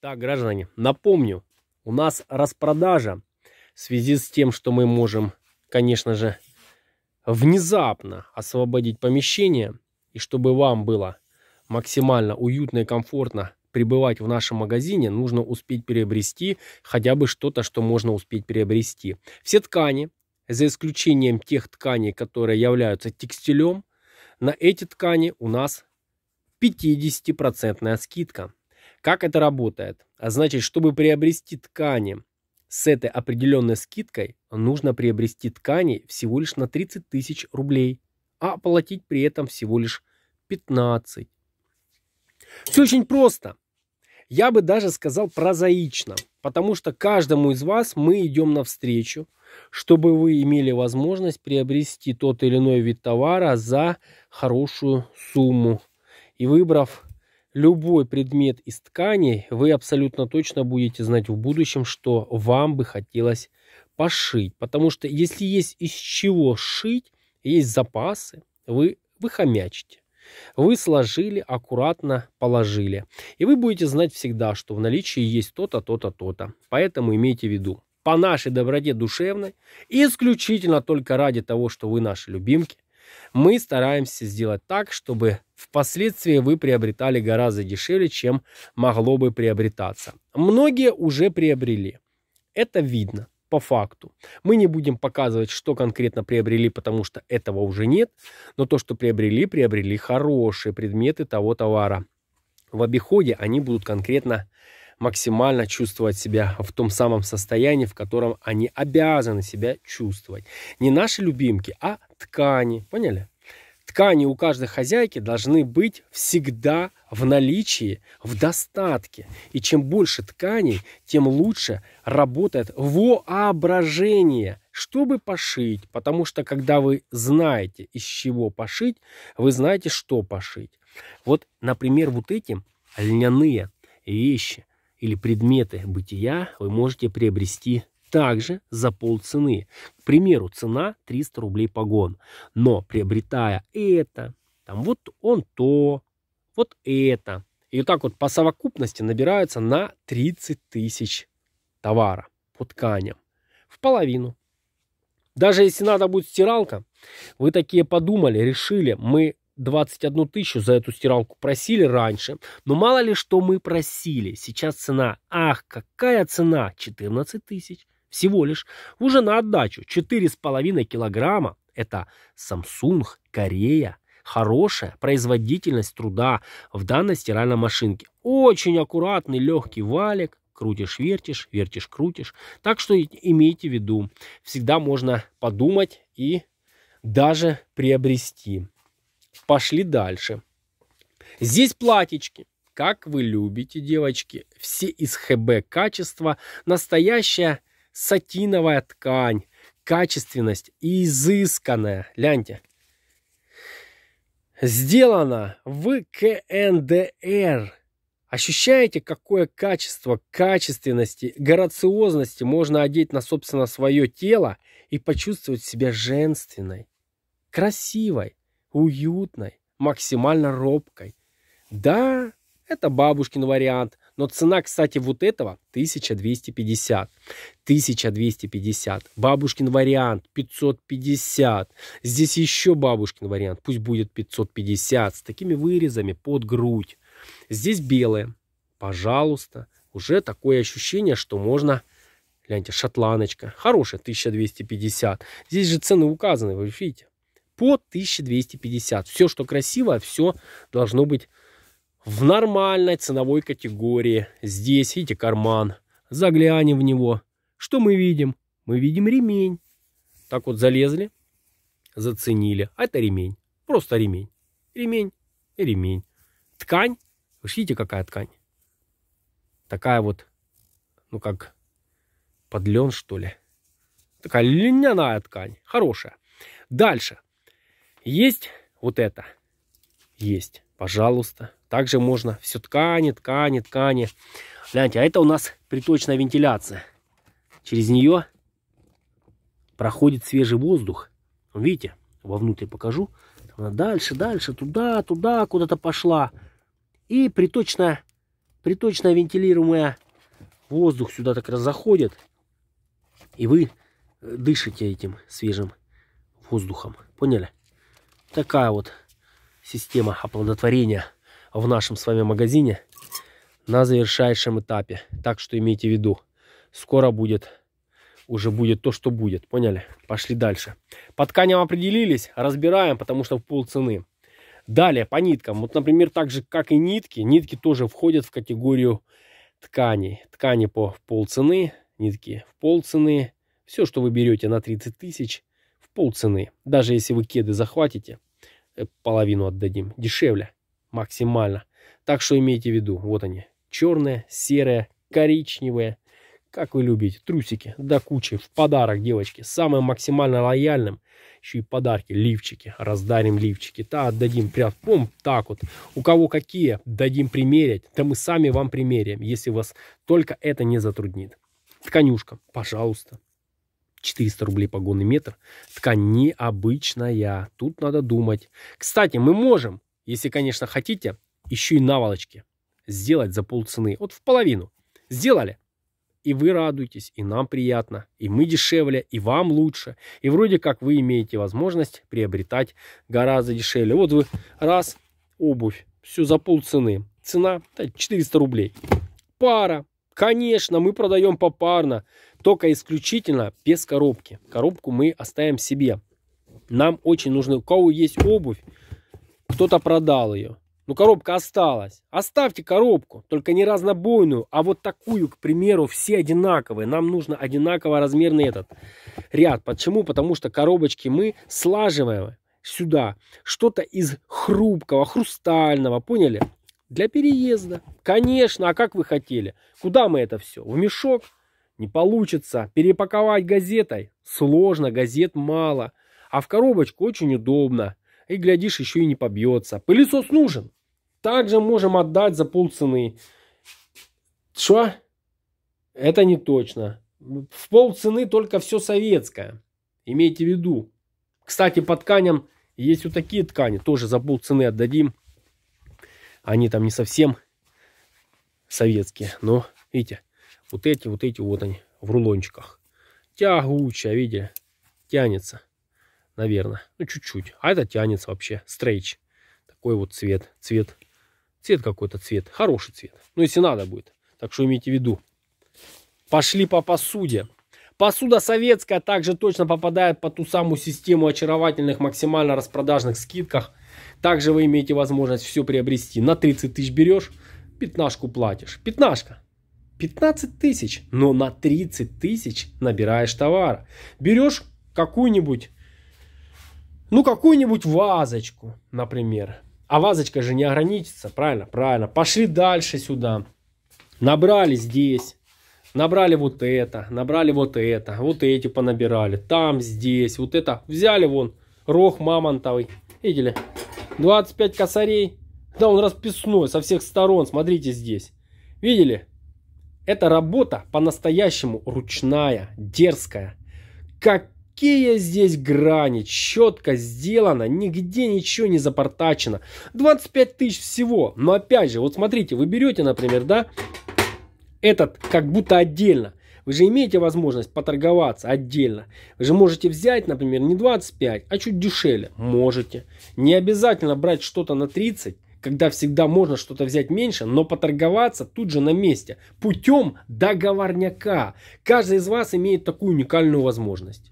Так, граждане, напомню, у нас распродажа в связи с тем, что мы можем, конечно же, внезапно освободить помещение, и чтобы вам было максимально уютно и комфортно пребывать в нашем магазине, нужно успеть приобрести хотя бы что-то, что можно успеть приобрести. Все ткани, за исключением тех тканей, которые являются текстилем, на эти ткани у нас 50% скидка. Как это работает? А значит, чтобы приобрести ткани с этой определенной скидкой, нужно приобрести ткани всего лишь на 30 тысяч рублей, а платить при этом всего лишь 15. Все очень просто. Я бы даже сказал прозаично, потому что каждому из вас мы идем навстречу, чтобы вы имели возможность приобрести тот или иной вид товара за хорошую сумму. И выбрав любой предмет из ткани, вы абсолютно точно будете знать в будущем, что вам бы хотелось пошить. Потому что если есть из чего шить, есть запасы, вы, вы хомячите. Вы сложили, аккуратно положили. И вы будете знать всегда, что в наличии есть то-то, то-то, то-то. Поэтому имейте в виду, по нашей доброте душевной, исключительно только ради того, что вы наши любимки, мы стараемся сделать так, чтобы впоследствии вы приобретали гораздо дешевле, чем могло бы приобретаться. Многие уже приобрели. Это видно по факту. Мы не будем показывать, что конкретно приобрели, потому что этого уже нет. Но то, что приобрели, приобрели хорошие предметы того товара. В обиходе они будут конкретно максимально чувствовать себя в том самом состоянии, в котором они обязаны себя чувствовать. Не наши любимки, а ткани. Поняли? Ткани у каждой хозяйки должны быть всегда в наличии, в достатке. И чем больше тканей, тем лучше работает воображение, чтобы пошить. Потому что когда вы знаете, из чего пошить, вы знаете, что пошить. Вот, например, вот эти льняные вещи, или предметы бытия вы можете приобрести также за полцены. К примеру, цена 300 рублей погон. Но приобретая это, там вот он то, вот это. И вот так вот по совокупности набираются на 30 тысяч товара по тканям. В половину. Даже если надо будет стиралка, вы такие подумали, решили, мы 21 тысячу за эту стиралку просили раньше, но мало ли что мы просили. Сейчас цена, ах, какая цена, 14 тысяч. Всего лишь. Уже на отдачу 4,5 килограмма. Это Samsung, Корея. Хорошая производительность труда в данной стиральной машинке. Очень аккуратный, легкий валик. Крутишь-вертишь, вертишь-крутишь. Так что имейте в виду. Всегда можно подумать и даже приобрести. Пошли дальше. Здесь платечки, Как вы любите, девочки. Все из ХБ качества. Настоящая сатиновая ткань. Качественность и изысканная. Гляньте. Сделано в КНДР. Ощущаете, какое качество, качественности, грациозности можно одеть на, собственно, свое тело и почувствовать себя женственной, красивой, уютной, максимально робкой. Да, это бабушкин вариант, но цена, кстати, вот этого 1250. 1250. Бабушкин вариант 550. Здесь еще бабушкин вариант. Пусть будет 550 с такими вырезами под грудь. Здесь белое. Пожалуйста. Уже такое ощущение, что можно... Гляньте, шотланочка. Хорошая 1250. Здесь же цены указаны, вы видите по 1250. Все, что красиво, все должно быть в нормальной ценовой категории. Здесь, видите, карман. Заглянем в него. Что мы видим? Мы видим ремень. Так вот залезли, заценили. А это ремень. Просто ремень. Ремень и ремень. Ткань. Вы видите, какая ткань? Такая вот, ну как подлен, что ли. Такая льняная ткань. Хорошая. Дальше. Есть вот это? Есть, пожалуйста. Также можно все ткани, ткани, ткани. Гляньте, а это у нас приточная вентиляция. Через нее проходит свежий воздух. Видите, вовнутрь покажу. Она дальше, дальше, туда, туда куда-то пошла. И приточная, приточная вентилируемая воздух сюда так раз заходит. И вы дышите этим свежим воздухом. Поняли? Такая вот система оплодотворения в нашем с вами магазине на завершающем этапе. Так что имейте в виду, скоро будет, уже будет то, что будет. Поняли? Пошли дальше. По тканям определились, разбираем, потому что в полцены. Далее, по ниткам. Вот, например, так же, как и нитки, нитки тоже входят в категорию тканей. Ткани по полцены, нитки в полцены. Все, что вы берете на 30 тысяч, полцены. Даже если вы кеды захватите, э, половину отдадим. Дешевле. Максимально. Так что имейте в виду. Вот они. Черные, серые, коричневые. Как вы любите. Трусики. да кучи. В подарок, девочки. Самым максимально лояльным. Еще и подарки. Лифчики. Раздарим лифчики. Та отдадим. Прям пом, так вот. У кого какие, дадим примерить. Да мы сами вам примеряем, если вас только это не затруднит. Тканюшка. Пожалуйста. 400 рублей погонный метр. Ткань необычная. Тут надо думать. Кстати, мы можем, если, конечно, хотите, еще и наволочки сделать за полцены. Вот в половину. Сделали. И вы радуетесь, и нам приятно, и мы дешевле, и вам лучше. И вроде как вы имеете возможность приобретать гораздо дешевле. Вот вы раз, обувь, все за полцены. Цена 400 рублей. Пара Конечно, мы продаем попарно, только исключительно без коробки. Коробку мы оставим себе. Нам очень нужны, у кого есть обувь, кто-то продал ее. Ну, коробка осталась. Оставьте коробку, только не разнобойную, а вот такую, к примеру, все одинаковые. Нам нужно одинаково размерный этот ряд. Почему? Потому что коробочки мы слаживаем сюда. Что-то из хрупкого, хрустального, поняли? Для переезда. Конечно, а как вы хотели? Куда мы это все? В мешок? Не получится. Перепаковать газетой? Сложно, газет мало. А в коробочку очень удобно. И, глядишь, еще и не побьется. Пылесос нужен. Также можем отдать за полцены. Что? Это не точно. В полцены только все советское. Имейте в виду. Кстати, по тканям есть вот такие ткани. Тоже за полцены отдадим. Они там не совсем советские, но, видите, вот эти, вот эти, вот они, в рулончиках. Тягучая, видите, тянется, наверное, ну, чуть-чуть. А это тянется вообще, стрейч. Такой вот цвет, цвет, цвет какой-то цвет, хороший цвет. Ну, если надо будет, так что имейте в виду. Пошли по посуде. Посуда советская также точно попадает по ту самую систему очаровательных максимально распродажных скидках – также вы имеете возможность все приобрести. На 30 тысяч берешь, пятнашку платишь. Пятнашка. 15 тысяч, но на 30 тысяч набираешь товар, Берешь какую-нибудь, ну какую-нибудь вазочку, например. А вазочка же не ограничится, правильно? Правильно. Пошли дальше сюда. Набрали здесь. Набрали вот это, набрали вот это, вот эти понабирали, там, здесь, вот это. Взяли вон рог мамонтовый, видели? 25 косарей. Да, он расписной со всех сторон, смотрите здесь. Видели? Это работа по-настоящему ручная, дерзкая. Какие здесь грани, четко сделано, нигде ничего не запортачено. 25 тысяч всего, но опять же, вот смотрите, вы берете, например, да, этот как будто отдельно. Вы же имеете возможность поторговаться отдельно. Вы же можете взять, например, не 25, а чуть дешевле. Можете. Не обязательно брать что-то на 30, когда всегда можно что-то взять меньше, но поторговаться тут же на месте, путем договорняка. Каждый из вас имеет такую уникальную возможность.